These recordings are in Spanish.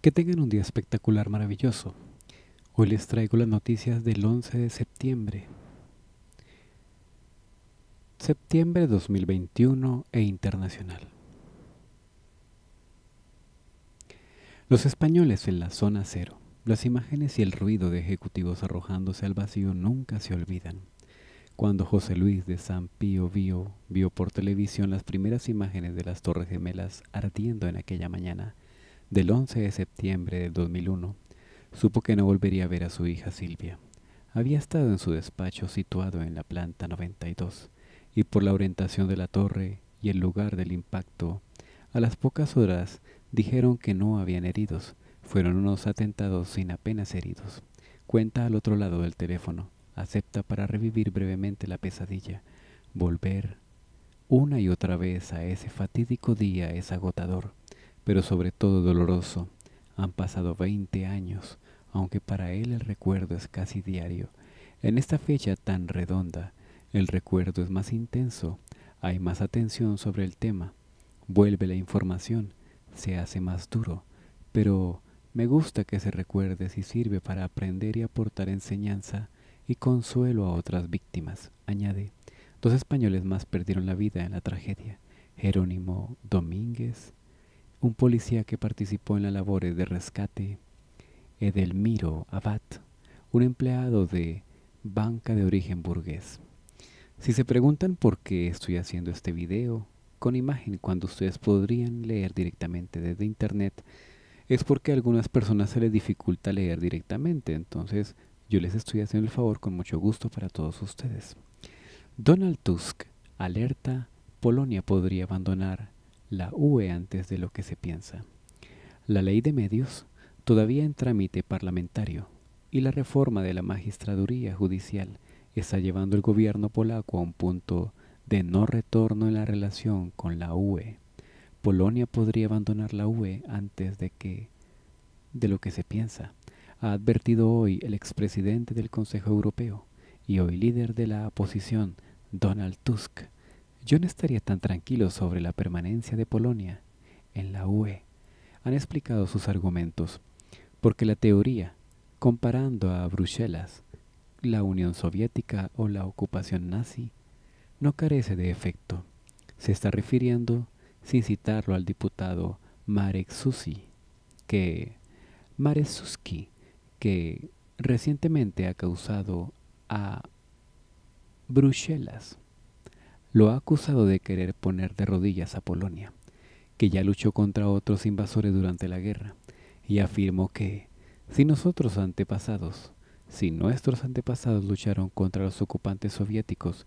Que tengan un día espectacular, maravilloso. Hoy les traigo las noticias del 11 de septiembre. Septiembre 2021 e internacional. Los españoles en la zona cero. Las imágenes y el ruido de ejecutivos arrojándose al vacío nunca se olvidan. Cuando José Luis de San Pío vio por televisión las primeras imágenes de las Torres Gemelas ardiendo en aquella mañana, del 11 de septiembre de 2001, supo que no volvería a ver a su hija Silvia. Había estado en su despacho situado en la planta 92 y por la orientación de la torre y el lugar del impacto, a las pocas horas dijeron que no habían heridos, fueron unos atentados sin apenas heridos. Cuenta al otro lado del teléfono, acepta para revivir brevemente la pesadilla, volver una y otra vez a ese fatídico día es agotador pero sobre todo doloroso. Han pasado 20 años, aunque para él el recuerdo es casi diario. En esta fecha tan redonda, el recuerdo es más intenso, hay más atención sobre el tema, vuelve la información, se hace más duro, pero me gusta que se recuerde si sirve para aprender y aportar enseñanza y consuelo a otras víctimas, añade. Dos españoles más perdieron la vida en la tragedia, Jerónimo Domínguez un policía que participó en las labores de rescate, Edelmiro Abad, un empleado de banca de origen burgués. Si se preguntan por qué estoy haciendo este video con imagen cuando ustedes podrían leer directamente desde internet, es porque a algunas personas se les dificulta leer directamente, entonces yo les estoy haciendo el favor con mucho gusto para todos ustedes. Donald Tusk alerta, Polonia podría abandonar la UE antes de lo que se piensa. La ley de medios, todavía en trámite parlamentario, y la reforma de la magistraduría judicial está llevando el gobierno polaco a un punto de no retorno en la relación con la UE. Polonia podría abandonar la UE antes de que de lo que se piensa, ha advertido hoy el expresidente del Consejo Europeo y hoy líder de la oposición, Donald Tusk. Yo no estaría tan tranquilo sobre la permanencia de Polonia en la UE. Han explicado sus argumentos, porque la teoría, comparando a Bruselas, la Unión Soviética o la ocupación nazi, no carece de efecto. Se está refiriendo, sin citarlo, al diputado Marek Susi, que Marek Suski, que recientemente ha causado a Bruselas lo ha acusado de querer poner de rodillas a Polonia, que ya luchó contra otros invasores durante la guerra, y afirmó que, si nuestros antepasados, si nuestros antepasados lucharon contra los ocupantes soviéticos,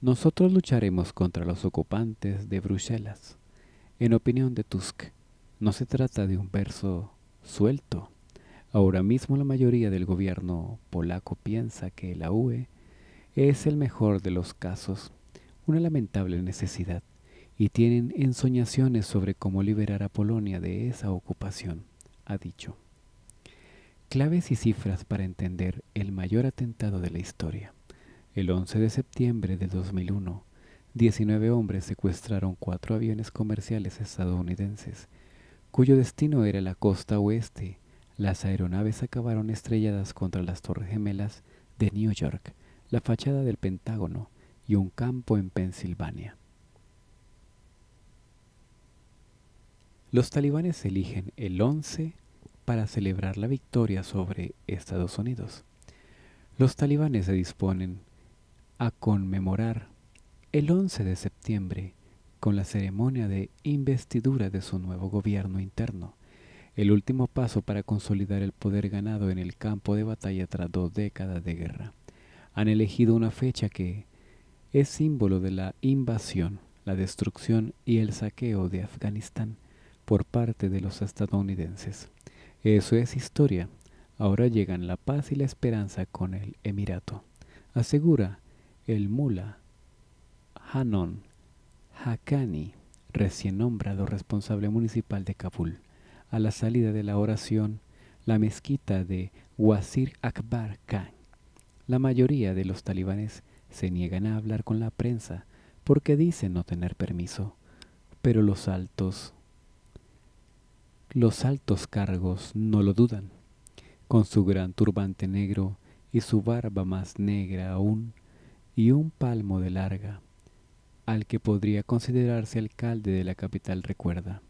nosotros lucharemos contra los ocupantes de Bruselas. En opinión de Tusk, no se trata de un verso suelto. Ahora mismo la mayoría del gobierno polaco piensa que la UE es el mejor de los casos una lamentable necesidad y tienen ensoñaciones sobre cómo liberar a Polonia de esa ocupación, ha dicho. Claves y cifras para entender el mayor atentado de la historia. El 11 de septiembre de 2001, 19 hombres secuestraron cuatro aviones comerciales estadounidenses, cuyo destino era la costa oeste. Las aeronaves acabaron estrelladas contra las Torres Gemelas de New York, la fachada del Pentágono, y un campo en Pensilvania. Los talibanes eligen el 11 para celebrar la victoria sobre Estados Unidos. Los talibanes se disponen a conmemorar el 11 de septiembre con la ceremonia de investidura de su nuevo gobierno interno, el último paso para consolidar el poder ganado en el campo de batalla tras dos décadas de guerra. Han elegido una fecha que es símbolo de la invasión, la destrucción y el saqueo de Afganistán por parte de los estadounidenses. Eso es historia. Ahora llegan la paz y la esperanza con el Emirato. Asegura el mula Hanon Hakani, recién nombrado responsable municipal de Kabul. A la salida de la oración, la mezquita de Wazir Akbar Khan. La mayoría de los talibanes se niegan a hablar con la prensa porque dicen no tener permiso. Pero los altos, los altos cargos no lo dudan. Con su gran turbante negro y su barba más negra aún, y un palmo de larga, al que podría considerarse alcalde de la capital recuerda.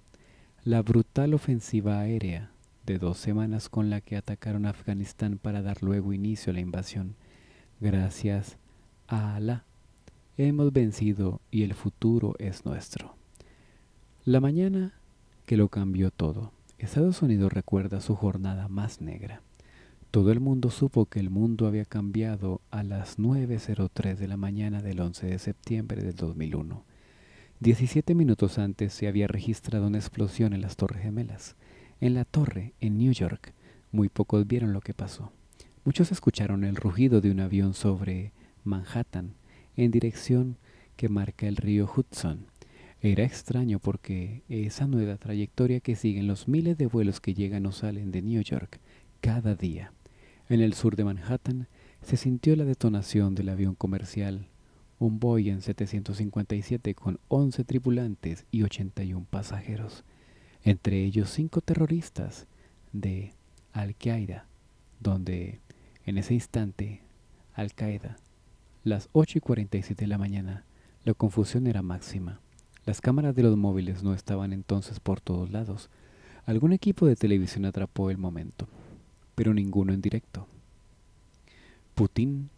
La brutal ofensiva aérea de dos semanas con la que atacaron Afganistán para dar luego inicio a la invasión, gracias ¡Ala! Hemos vencido y el futuro es nuestro. La mañana que lo cambió todo, Estados Unidos recuerda su jornada más negra. Todo el mundo supo que el mundo había cambiado a las 9.03 de la mañana del 11 de septiembre del 2001. 17 minutos antes se había registrado una explosión en las Torres Gemelas, en la torre, en New York. Muy pocos vieron lo que pasó. Muchos escucharon el rugido de un avión sobre Manhattan, en dirección que marca el río Hudson. Era extraño porque esa nueva trayectoria que siguen los miles de vuelos que llegan o salen de New York cada día. En el sur de Manhattan se sintió la detonación del avión comercial, un Boeing 757 con 11 tripulantes y 81 pasajeros, entre ellos cinco terroristas de Al-Qaeda, donde en ese instante Al-Qaeda las 8 y 47 de la mañana, la confusión era máxima. Las cámaras de los móviles no estaban entonces por todos lados. Algún equipo de televisión atrapó el momento, pero ninguno en directo. Putin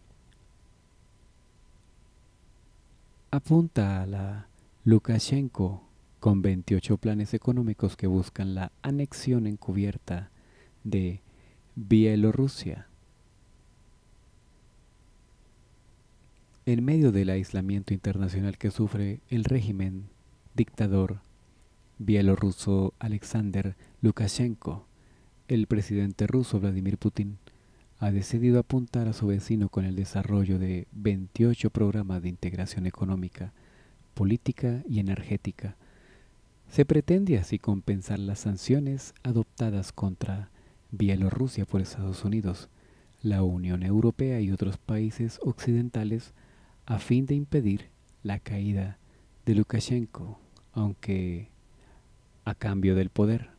apunta a la Lukashenko con 28 planes económicos que buscan la anexión encubierta de Bielorrusia. En medio del aislamiento internacional que sufre el régimen dictador bielorruso Alexander Lukashenko, el presidente ruso Vladimir Putin ha decidido apuntar a su vecino con el desarrollo de 28 programas de integración económica, política y energética. Se pretende así compensar las sanciones adoptadas contra Bielorrusia por Estados Unidos, la Unión Europea y otros países occidentales a fin de impedir la caída de Lukashenko, aunque a cambio del poder.